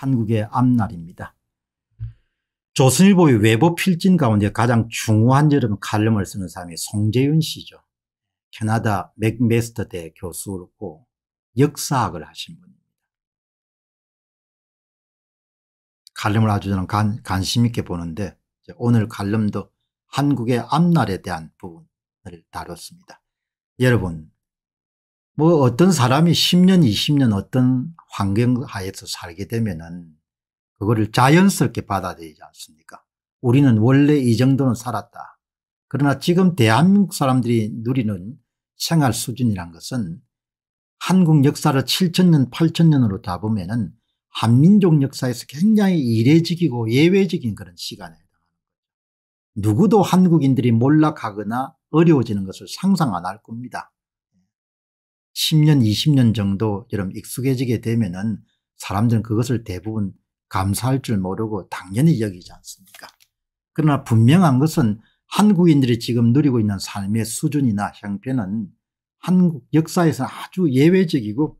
한국의 앞날입니다. 조선일보의 외부 필진 가운데 가장 중요한 여름 칼럼을 쓰는 사람이 송재윤 씨죠. 캐나다 맥메스터 대 교수고 역사학을 하신 분입니다. 칼럼을 아주 저는 관, 관심 있게 보는데 오늘 칼럼도 한국의 앞날에 대한 부분을 다뤘습니다. 여러분 뭐 어떤 사람이 10년, 20년 어떤 환경 하에서 살게 되면은 그거를 자연스럽게 받아들이지 않습니까? 우리는 원래 이 정도는 살았다. 그러나 지금 대한민국 사람들이 누리는 생활 수준이란 것은 한국 역사를 7천년, 8천년으로 다 보면은 한민족 역사에서 굉장히 이례적이고 예외적인 그런 시간에 해당하는 거죠. 누구도 한국인들이 몰락하거나 어려워지는 것을 상상 안 할 겁니다. 10년, 20년 정도 여러분 익숙해지게 되면은 사람들은 그것을 대부분 감사할 줄 모르고 당연히 여기지 않습니까? 그러나 분명한 것은 한국인들이 지금 누리고 있는 삶의 수준이나 형편은 한국 역사에서 아주 예외적이고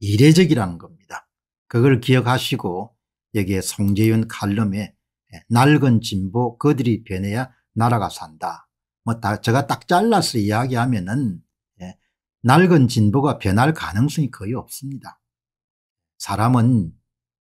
이례적이라는 겁니다. 그걸 기억하시고 여기에 송재윤 칼럼에 예, 낡은 진보 그들이 변해야 나라가 산다. 뭐 다, 제가 딱 잘라서 이야기하면은 낡은 진보가 변할 가능성이 거의 없습니다. 사람은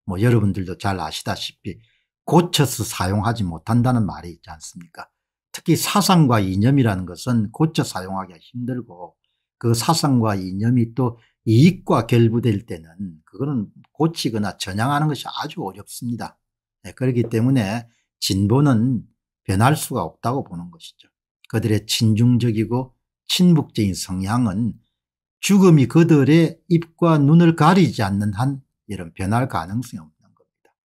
뭐 여러분들도 잘 아시다시피 고쳐서 사용하지 못한다는 말이 있지 않습니까 특히 사상과 이념이라는 것은 고쳐 사용하기가 힘들고 그 사상과 이념이 또 이익과 결부될 때는 그거는 고치거나 전향하는 것이 아주 어렵습니다. 네, 그렇기 때문에 진보는 변할 수가 없다고 보는 것이죠. 그들의 친중적이고 친북적인 성향은 죽음이 그들의 입과 눈을 가리지 않는 한 이런 변할 가능성이 없는 겁니다.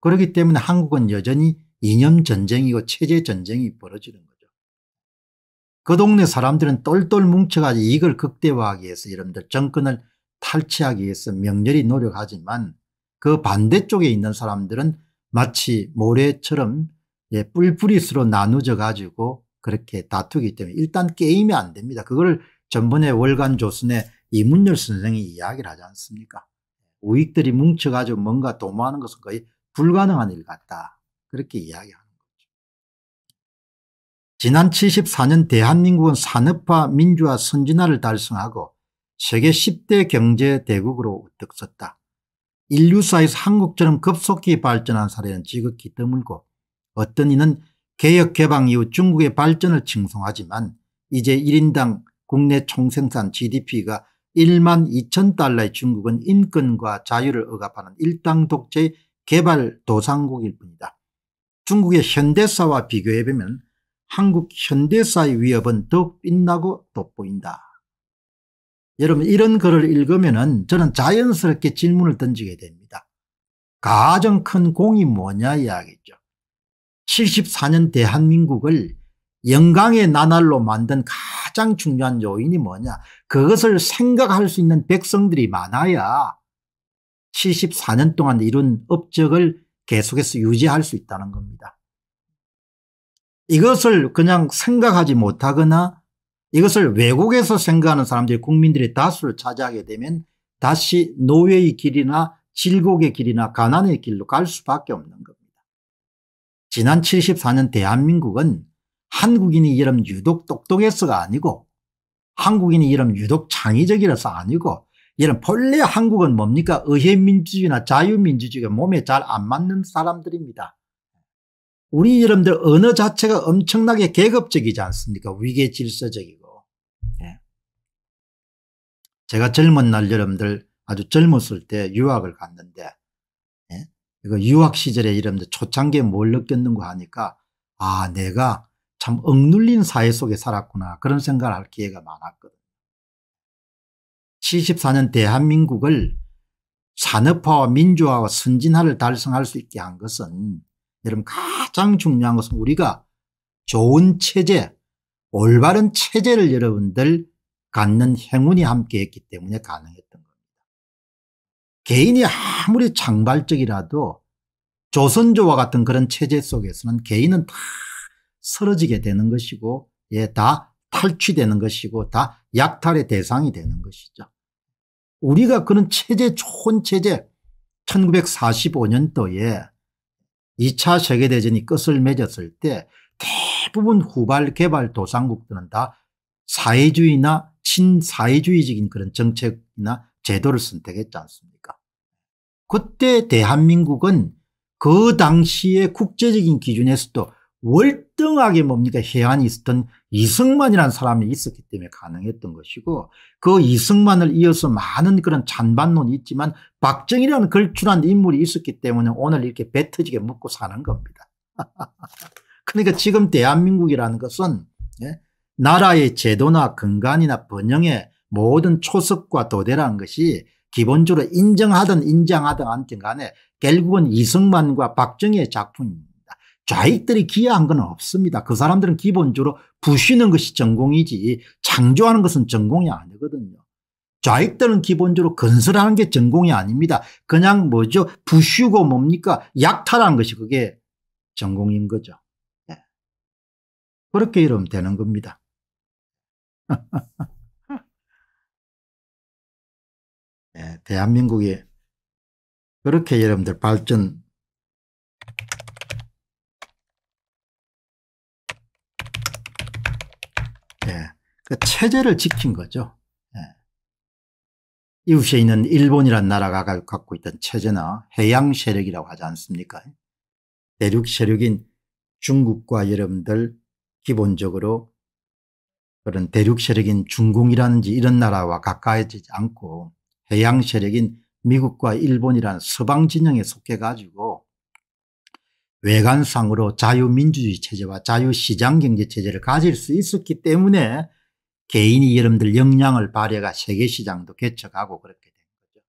그렇기 때문에 한국은 여전히 이념 전쟁이고 체제 전쟁이 벌어지는 거죠. 그 동네 사람들은 똘똘 뭉쳐가지고 이걸 극대화하기 위해서 여러분들 정권을 탈취하기 위해서 명렬히 노력하지만 그 반대쪽에 있는 사람들은 마치 모래처럼 예, 뿔뿔이스로 나누져 가지고 그렇게 다투기 때문에 일단 게임이 안 됩니다. 그걸 전번에 월간 조선의 이문열 선생이 이야기를 하지 않습니까? 우익들이 뭉쳐가지고 뭔가 도모하는 것은 거의 불가능한 일 같다. 그렇게 이야기하는 거죠. 지난 74년 대한민국은 산업화 민주화 선진화를 달성하고 세계 10대 경제 대국으로 우뚝 섰다. 인류사에서 한국처럼 급속히 발전한 사례는 지극히 드물고 어떤 이는 개혁 개방 이후 중국의 발전을 칭송하지만 이제 1인당 국내 총생산 GDP가 1만 2천 달러의 중국은 인권과 자유를 억압하는 일당 독재의 개발 도상국일 뿐이다. 중국의 현대사와 비교해보면 한국 현대사의 위협은 더욱 빛나고 돋보인다. 여러분 이런 글을 읽으면 은 저는 자연스럽게 질문을 던지게 됩니다. 가장 큰 공이 뭐냐 이야기죠. 74년 대한민국을 영광의 나날로 만든 가장 중요한 요인이 뭐냐 그것을 생각할 수 있는 백성들이 많아야 74년 동안 이룬 업적을 계속해서 유지할 수 있다는 겁니다. 이것을 그냥 생각하지 못하거나 이것을 외국에서 생각하는 사람들이 국민들이 다수를 차지하게 되면 다시 노예의 길이나 질곡의 길이나 가난의 길로 갈 수밖에 없는 겁니다. 지난 74년 대한민국은 한국인이 이름 유독 똑똑해서가 아니고 한국인이 이름 유독 창의적이라서 아니고 이런 본래 한국은 뭡니까 의회민주주의나 자유민주주의가 몸에 잘 안 맞는 사람들입니다. 우리 이름들 언어 자체가 엄청나게 계급적이지 않습니까 위계 질서적이고 예. 제가 젊은 날 여러분들 아주 젊었을 때 유학을 갔는데 예? 이거 유학 시절에 이름들 초창기에 뭘 느꼈는가 하니까 아 내가 참 억눌린 사회 속에 살았구나 그런 생각을 할 기회가 많았거든요. 74년 대한민국을 산업화와 민주화와 선진화를 달성할 수 있게 한 것은 여러분 가장 중요한 것은 우리가 좋은 체제 올바른 체제를 여러분들 갖는 행운이 함께했기 때문에 가능했던 겁니다. 개인이 아무리 창발적이라도 조선조와 같은 그런 체제 속에서는 개인은 다 쓰러지게 되는 것이고 예, 다 탈취되는 것이고 다 약탈의 대상이 되는 것이죠. 우리가 그런 체제 좋은 체제 1945년도에 2차 세계대전이 끝을 맺었을 때 대부분 후발 개발 도상국들은 다 사회주의나 친사회주의적인 그런 정책이나 제도를 선택했지 않습니까 그때 대한민국은 그 당시의 국제적인 기준에서도 월등하게 뭡니까 해안이 있었던 이승만이라는 사람이 있었기 때문에 가능했던 것이고 그 이승만을 이어서 많은 그런 잔반론이 있지만 박정희라는 걸출한 인물이 있었기 때문에 오늘 이렇게 배터지게 먹고 사는 겁니다. 그러니까 지금 대한민국이라는 것은 예? 나라의 제도나 근간이나 번영의 모든 초석과 도대라는 것이 기본적으로 인정하든 인정하든 안튼 간에 결국은 이승만과 박정희의 작품입니다. 좌익들이 기여한 건 없습니다. 그 사람들은 기본적으로 부시는 것이 전공이지 창조하는 것은 전공이 아니거든요. 좌익들은 기본적으로 건설하는 게 전공이 아닙니다. 그냥 뭐죠 부시고 뭡니까 약탈한 것이 그게 전공인 거죠. 예. 그렇게 이러면 되는 겁니다. 네, 대한민국이 그렇게 여러분들 발전 그 체제를 지킨 거죠. 예. 이웃에 있는 일본이란 나라가 갖고 있던 체제나 해양 세력이라고 하지 않습니까? 대륙 세력인 중국과 여러분들 기본적으로 그런 대륙 세력인 중공이라든지 이런 나라와 가까워지지 않고 해양 세력인 미국과 일본이란 서방 진영에 속해 가지고 외관상으로 자유민주주의 체제와 자유시장경제 체제를 가질 수 있었기 때문에 개인이 여러분들 역량을 발휘가 세계시장도 개척하고 그렇게 된 거죠.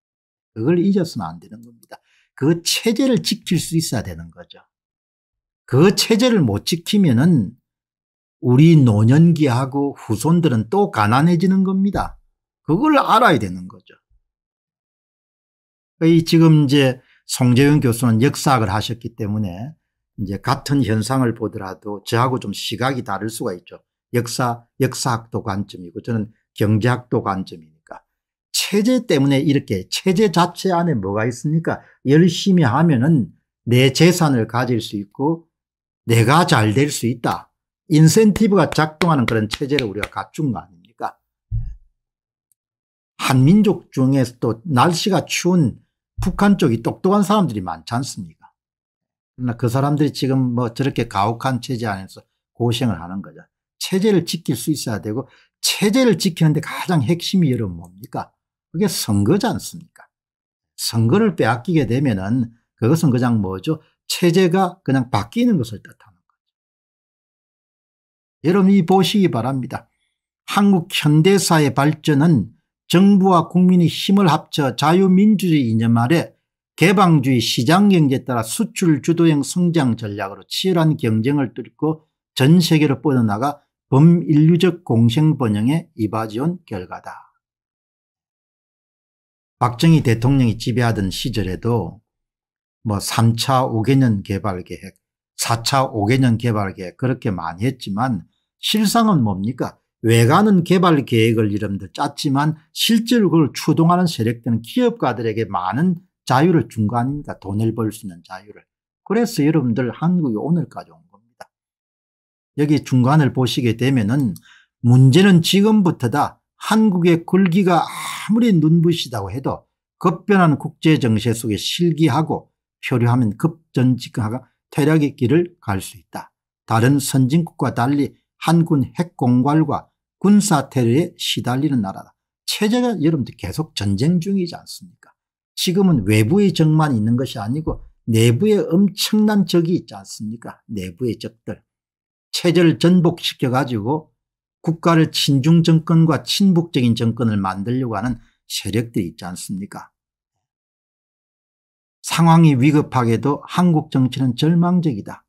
그걸 잊어서는 안 되는 겁니다. 그 체제를 지킬 수 있어야 되는 거죠. 그 체제를 못 지키면은 우리 노년기하고 후손들은 또 가난해지는 겁니다. 그걸 알아야 되는 거죠. 지금 이제 송재윤 교수는 역사학을 하셨기 때문에 이제 같은 현상을 보더라도 저하고 좀 시각이 다를 수가 있죠. 역사, 역사학도 관점이고 저는 경제학도 관점이니까 체제 때문에 이렇게 체제 자체 안에 뭐가 있습니까? 열심히 하면은 내 재산을 가질 수 있고 내가 잘 될 수 있다. 인센티브가 작동하는 그런 체제를 우리가 갖춘 거 아닙니까? 한민족 중에서도 날씨가 추운 북한 쪽이 똑똑한 사람들이 많지 않습니까? 그러나 그 사람들이 지금 뭐 저렇게 가혹한 체제 안에서 고생을 하는 거죠. 체제를 지킬 수 있어야 되고 체제를 지키는데 가장 핵심이 여러분 뭡니까? 그게 선거지 않습니까? 선거를 빼앗기게 되면은 그것은 그냥 뭐죠? 체제가 그냥 바뀌는 것을 뜻하는 거죠. 여러분 이 보시기 바랍니다. 한국 현대사의 발전은 정부와 국민이 힘을 합쳐 자유민주주의 이념 아래 개방주의 시장경제에 따라 수출 주도형 성장 전략으로 치열한 경쟁을 뚫고 전 세계로 뻗어나가 범인류적 공생번영에 이바지온 결과다. 박정희 대통령이 지배하던 시절에도 뭐 3차 5개년 개발계획 4차 5개년 개발계획 그렇게 많이 했지만 실상은 뭡니까 외관은 개발계획을 이름들 짰지만 실제로 그걸 추동하는 세력들은 기업가들에게 많은 자유를 준 거 아닙니까 돈을 벌 수 있는 자유를 그래서 여러분들 한국이 오늘까지 온 여기 중간을 보시게 되면은 문제는 지금부터다. 한국의 굴기가 아무리 눈부시다고 해도 급변한 국제 정세 속에 실기하고 표류하면 급전직하가 퇴락의 길을 갈 수 있다. 다른 선진국과 달리 한군 핵공갈과 군사 테러에 시달리는 나라다. 체제가 여러분들 계속 전쟁 중이지 않습니까? 지금은 외부의 적만 있는 것이 아니고 내부에 엄청난 적이 있지 않습니까? 내부의 적들. 체제를 전복시켜 가지고 국가를 친중 정권과 친북적인 정권을 만들려고 하는 세력들이 있지 않습니까 상황이 위급하게도 한국 정치는 절망적이다.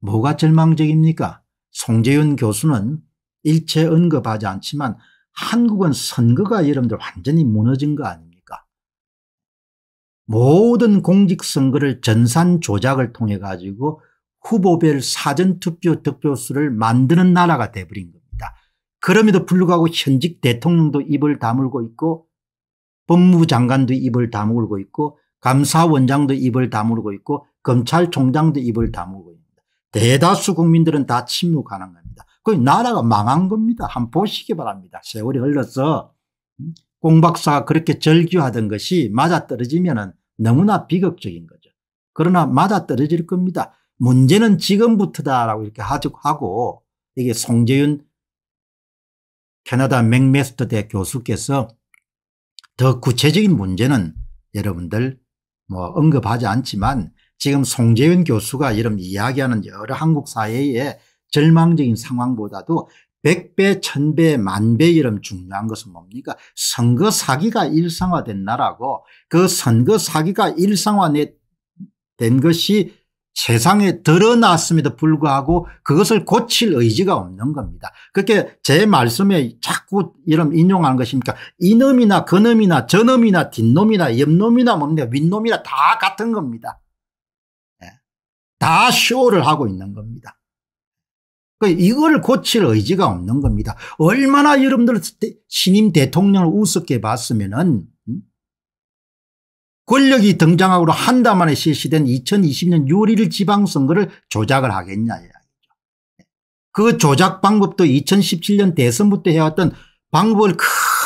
뭐가 절망적입니까 송재윤 교수는 일체 언급하지 않지만 한국은 선거가 여러분들 완전히 무너진 거 아닙니까 모든 공직선거를 전산 조작을 통해 가지고 후보별 사전투표 득표수를 만드는 나라가 돼버린 겁니다. 그럼에도 불구하고 현직 대통령도 입을 다물고 있고 법무장관도 부 입을 다물고 있고 감사원장도 입을 다물고 있고 검찰총장도 입을 다물고 있습니다. 대다수 국민들은 다 침묵하는 겁니다. 그 나라가 망한 겁니다. 한번 보시기 바랍니다. 세월이 흘러서 음? 공박사가 그렇게 절규하던 것이 맞아떨어지면 너무나 비극적인 거죠. 그러나 맞아떨어질 겁니다. 문제는 지금부터다라고 이렇게 하고 이게 송재윤 캐나다 맥메스터 대 교수께서 더 구체적인 문제는 여러분들 뭐 언급하지 않지만 지금 송재윤 교수가 여러 이야기하는 여러 한국 사회의 절망적인 상황보다도 1배1배 만 배 이름 중요한 것은 뭡니까? 선거 사기가 일상화된 나라고 그 선거 사기가 일상화된 것이 세상에 드러났음에도 불구하고 그것을 고칠 의지가 없는 겁니다. 그렇게 제 말씀에 자꾸 이런 인용하는 것입니까 이놈이나 그놈이나 저놈이나 뒷놈이나 옆놈이나 뭡니까 윗놈이나 다 같은 겁니다. 네. 다 쇼를 하고 있는 겁니다. 그 이거를 고칠 의지가 없는 겁니다. 얼마나 여러분들 신임 대통령을 우습게 봤으면은 권력이 등장하고 한 달 만에 실시된 2020년 요리를 지방선거를 조작을 하겠냐 이야기죠. 예. 그 조작 방법도 2017년 대선부터 해왔던 방법을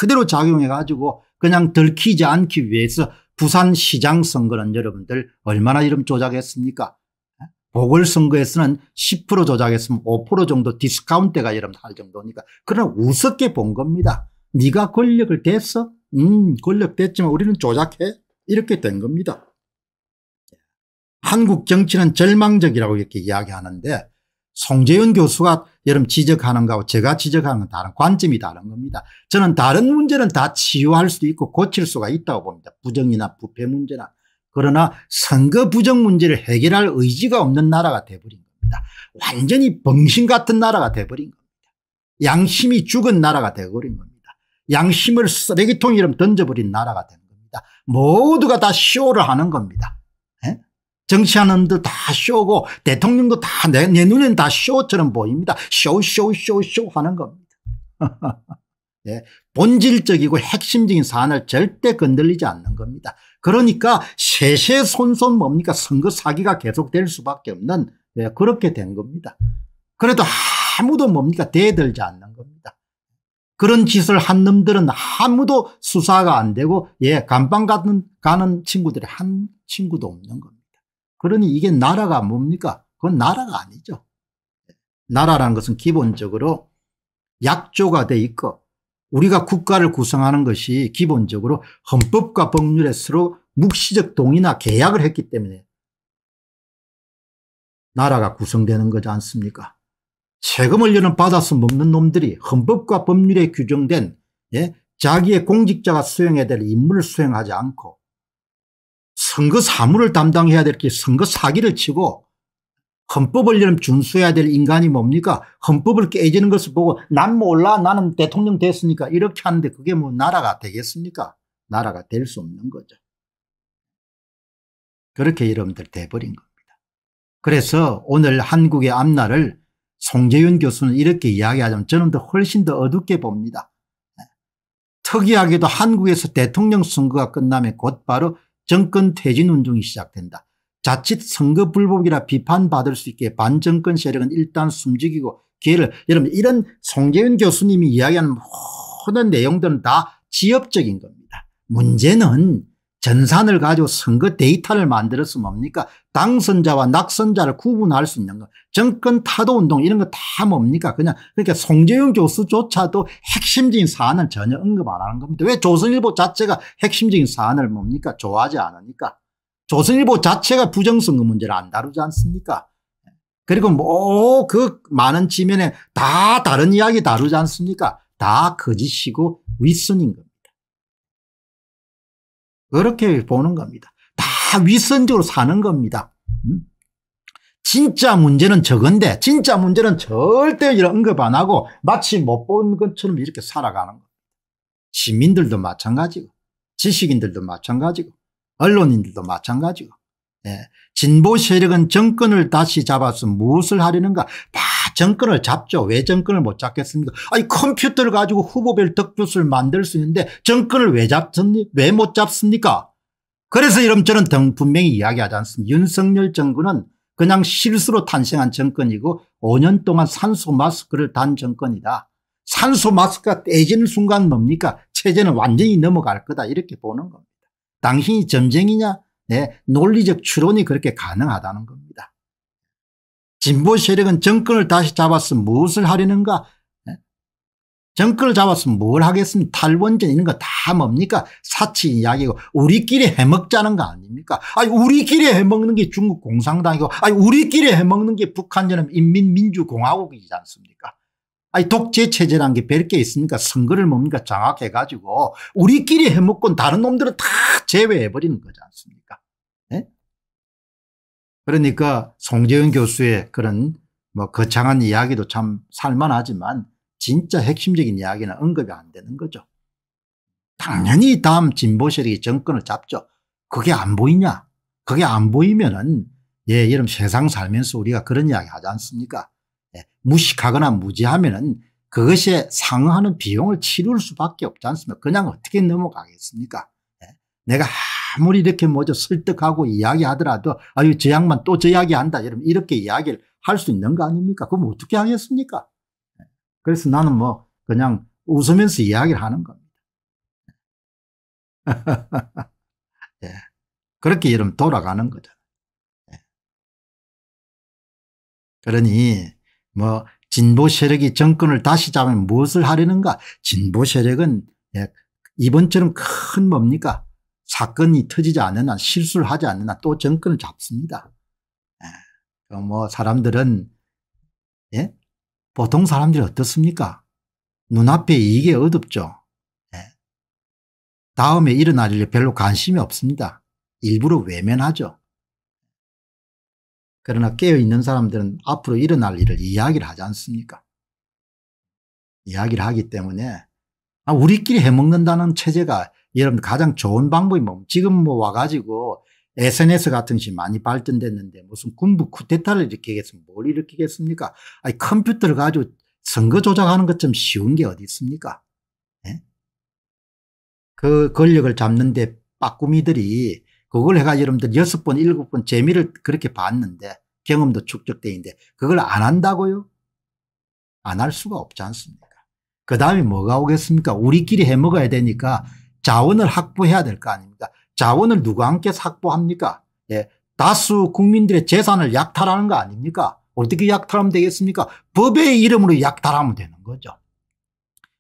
그대로 작용해 가지고 그냥 들키지 않기 위해서 부산시장 선거는 여러분들 얼마나 이름 조작했습니까 예? 보궐선거에서는 10% 조작했으면 5% 정도 디스카운트가 여러분 할 정도니까 그러나 우습게 본 겁니다. 네가 권력을 댔어? 음 권력 됐지만 우리는 조작해? 이렇게 된 겁니다. 한국 정치는 절망적이라고 이렇게 이야기하는데 송재윤 교수가 여름 지적하는 거하고 제가 지적하는 건 다른 관점이 다른 겁니다. 저는 다른 문제는 다 치유할 수도 있고 고칠 수가 있다고 봅니다. 부정이나 부패 문제나 그러나 선거 부정 문제를 해결할 의지가 없는 나라가 돼버린 겁니다. 완전히 벙신 같은 나라가 돼버린 겁니다. 양심이 죽은 나라가 돼버린 겁니다. 양심을 쓰레기통 이름 던져버린 나라가 된니다 겁니다. 모두가 다 쇼를 하는 겁니다. 예? 정치하는 들다 쇼고 대통령도 다내 내 눈엔 다 쇼처럼 보입니다. 쇼 쇼 쇼 쇼 하는 겁니다. 예, 본질적이고 핵심적인 사안을 절대 건들리지 않는 겁니다. 그러니까 세세손손 뭡니까 선거 사기가 계속될 수밖에 없는 예, 그렇게 된 겁니다. 그래도 아무도 뭡니까 대들지 않는 겁니다. 그런 짓을 한 놈들은 아무도 수사가 안 되고 예 감방 가는, 가는 친구들이 한 친구도 없는 겁니다. 그러니 이게 나라가 뭡니까? 그건 나라가 아니죠. 나라라는 것은 기본적으로 약조가 돼 있고 우리가 국가를 구성하는 것이 기본적으로 헌법과 법률에 서로 묵시적 동의나 계약을 했기 때문에 나라가 구성되는 거지 않습니까? 세금 을여는 받아서 먹는 놈들이 헌법과 법률에 규정된 예? 자기의 공직자가 수행해야 될 임무를 수행하지 않고 선거 사무를 담당해야 될 게 선거 사기를 치고 헌법을 여는 준수해야 될 인간이 뭡니까 헌법을 깨지는 것을 보고 난 몰라 뭐 나는 대통령 됐으니까 이렇게 하는데 그게 뭐 나라가 되겠습니까 나라가 될 수 없는 거죠 그렇게 여러분들 돼버린 겁니다 그래서 오늘 한국의 앞날을 송재윤 교수는 이렇게 이야기하자면 저는 더 훨씬 더 어둡게 봅니다. 예. 특이하게도 한국에서 대통령 선거가 끝나면 곧바로 정권 퇴진 운동이 시작된다. 자칫 선거 불복이라 비판받을 수 있게 반정권 세력은 일단 숨죽이고 기회를 여러분 이런 송재윤 교수님이 이야기하는 모든 내용들은 다 지엽적인 겁니다. 문제는 전산을 가지고 선거 데이터를 만들어서 뭡니까 당선자와 낙선자를 구분할 수 있는 거 정권 타도 운동 이런 거 다 뭡니까 그냥 그러니까 송재영 교수조차도 핵심적인 사안을 전혀 언급 안 하는 겁니다 왜 조선일보 자체가 핵심적인 사안을 뭡니까 좋아하지 않으니까 조선일보 자체가 부정선거 문제를 안 다루지 않습니까 그리고 뭐 그 많은 지면에 다 다른 이야기 다루지 않습니까 다 거짓이고 윗선인 겁니다 그렇게 보는 겁니다. 다위선적으로 사는 겁니다. 음? 진짜 문제는 저건데 진짜 문제는 절대 이런 언급 안 하고 마치 못 본 것처럼 이렇게 살아가는 겁니다. 시민들도 마찬가지고 지식인들도 마찬가지고 언론인들도 마찬가지고 예. 진보 세력은 정권을 다시 잡아서 무엇을 하려는가 정권을 잡죠. 왜 정권을 못 잡겠습니까? 아니 컴퓨터를 가지고 후보별 덕표수를 만들 수 있는데 정권을 왜잡니 왜못 잡습니까? 그래서 이런 저는 등 분명히 이야기하지 않습니다. 윤석열 정부는 그냥 실수로 탄생한 정권이고 5년 동안 산소 마스크를 단 정권이다. 산소 마스크가 떼지는 순간 뭡니까? 체제는 완전히 넘어갈 거다 이렇게 보는 겁니다. 당신이 점쟁이냐? 네, 논리적 추론이 그렇게 가능하다는 겁니다. 진보 세력은 정권을 다시 잡았으면 무엇을 하려는가 네? 정권을 잡았으면 뭘 하겠습니까 탈원전 이런 거 다 뭡니까 사치 이야기고 우리끼리 해먹자는 거 아닙니까 아니 우리끼리 해먹는 게 중국 공산당이고 아니 우리끼리 해먹는 게 북한전은 인민민주공화국이지 않습니까 아니 독재 체제란 게 별 게 있습니까 선거를 뭡니까 장악해가지고 우리끼리 해먹고 다른 놈들은 다 제외해버리는 거지 않습니까 그러니까 송재현 교수의 그런 뭐 거창한 이야기도 참 살만하지만 진짜 핵심적인 이야기는 언급이 안 되는 거죠. 당연히 다음 진보 세력이 정권을 잡죠. 그게 안 보이냐? 그게 안 보이면은 예, 이런 세상 살면서 우리가 그런 이야기 하지 않습니까? 예, 무식하거나 무지하면은 그것에 상응하는 비용을 치룰 수밖에 없지 않습니까? 그냥 어떻게 넘어가겠습니까? 예, 내가 아무리 이렇게 뭐죠 설득하고 이야기하더라도 아유 저 양만 또저 이야기한다 여러분 이렇게 이야기를 할 수 있는 거 아닙니까? 그럼 어떻게 하겠습니까? 그래서 나는 뭐 그냥 웃으면서 이야기를 하는 겁니다. 예. 그렇게 여러분 돌아가는 거죠. 예. 그러니 뭐 진보 세력이 정권을 다시 잡으면 무엇을 하려는가? 진보 세력은 예. 이번처럼 큰 뭡니까? 사건이 터지지 않는 한 실수를 하지 않는 한또 정권을 잡습니다. 예. 그 뭐 사람들은 예? 보통 사람들이 어떻습니까? 눈앞에 이게 어둡죠. 예. 다음에 일어날 일에 별로 관심이 없습니다. 일부러 외면하죠. 그러나 깨어있는 사람들은 앞으로 일어날 일을 이야기를 하지 않습니까? 이야기를 하기 때문에 아, 우리끼리 해먹는다는 체제가 여러분 가장 좋은 방법이 뭐 지금 뭐 와가지고 SNS 같은 것이 많이 발전됐는데 무슨 군부 쿠데타를 일으키겠으면 뭘 일으키겠습니까? 아니 컴퓨터를 가지고 선거 조작하는 것 좀 쉬운 게 어디 있습니까? 네? 그 권력을 잡는데 빠꾸미들이 그걸 해가 여러분들 여섯 번, 일곱 번 재미를 그렇게 봤는데 경험도 축적돼 있는데 그걸 안 한다고요? 안 할 수가 없지 않습니까? 그 다음에 뭐가 오겠습니까? 우리끼리 해먹어야 되니까 자원을 확보해야 될 거 아닙니까? 자원을 누가 함께 확보합니까? 예. 다수 국민들의 재산을 약탈하는 거 아닙니까? 어떻게 약탈하면 되겠습니까? 법의 이름으로 약탈하면 되는 거죠.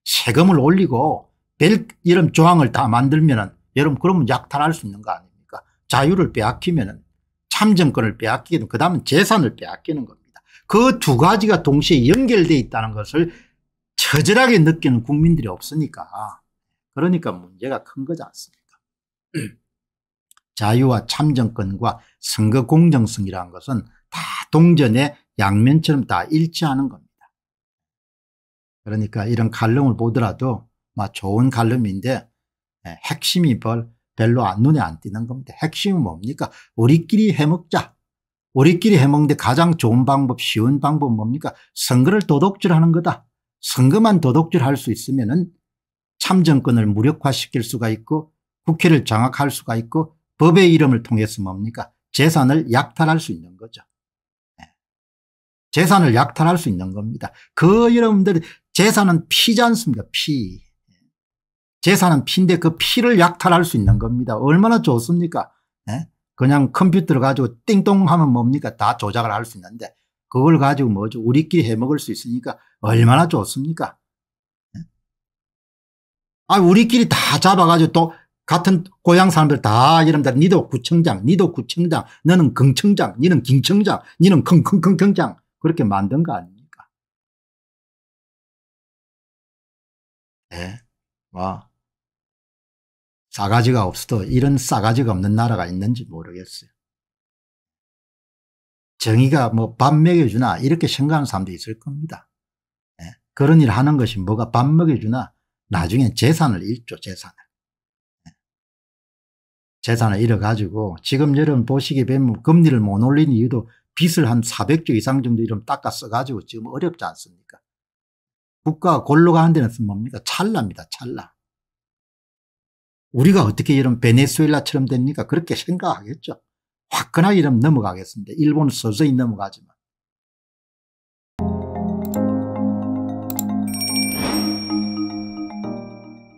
세금을 올리고 별 이름 조항을 다 만들면은 여러분 그러면 약탈할 수 있는 거 아닙니까? 자유를 빼앗기면은 참정권을 빼앗기는 그 다음은 재산을 빼앗기는 겁니다. 그 두 가지가 동시에 연결돼 있다는 것을 처절하게 느끼는 국민들이 없으니까 그러니까 문제가 큰 거지 않습니까? 자유와 참정권과 선거 공정성이라는 것은 다 동전의 양면처럼 다 일치하는 겁니다. 그러니까 이런 칼럼을 보더라도 좋은 칼럼인데 예, 핵심이 별로 눈에 안 띄는 겁니다. 핵심은 뭡니까? 우리끼리 해먹자. 우리끼리 해먹는데 가장 좋은 방법 쉬운 방법은 뭡니까? 선거를 도덕질하는 거다. 선거만 도덕질할 수 있으면 은 참정권을 무력화시킬 수가 있고 국회를 장악할 수가 있고 법의 이름을 통해서 뭡니까 재산을 약탈할 수 있는 거죠. 네. 재산을 약탈할 수 있는 겁니다. 그 여러분들 재산은 피지 않습니까 피. 재산은 피인데 그 피를 약탈할 수 있는 겁니다. 얼마나 좋습니까 네. 그냥 컴퓨터를 가지고 띵동 하면 뭡니까 다 조작을 할 수 있는데 그걸 가지고 뭐죠 우리끼리 해먹을 수 있으니까 얼마나 좋습니까 아 우리끼리 다 잡아가지고 또 같은 고향 사람들 다 이름들 니도 구청장 니도 구청장 너는 긍청장 니는 김청장 니는 킁킁킁킁장 그렇게 만든 거 아닙니까 예? 와 싸가지가 없어도 이런 싸가지가 없는 나라가 있는지 모르겠어요 정의가 뭐 밥 먹여주나 이렇게 생각하는 사람도 있을 겁니다 예? 그런 일 하는 것이 뭐가 밥 먹여주나 나중에 재산을 잃죠 재산을. 예. 재산을 잃어가지고 지금 여러분 보시게 되면 금리를 못 올린 이유도 빚을 한 400조 이상 정도 이름 닦아 써가지고 지금 어렵지 않습니까? 국가가 골로 가는 데는 뭡니까? 찰나입니다. 찰나. 우리가 어떻게 이런 베네수엘라처럼 됩니까? 그렇게 생각하겠죠. 화끈하게 이름 넘어가겠습니다. 일본은 서서히 넘어가지만.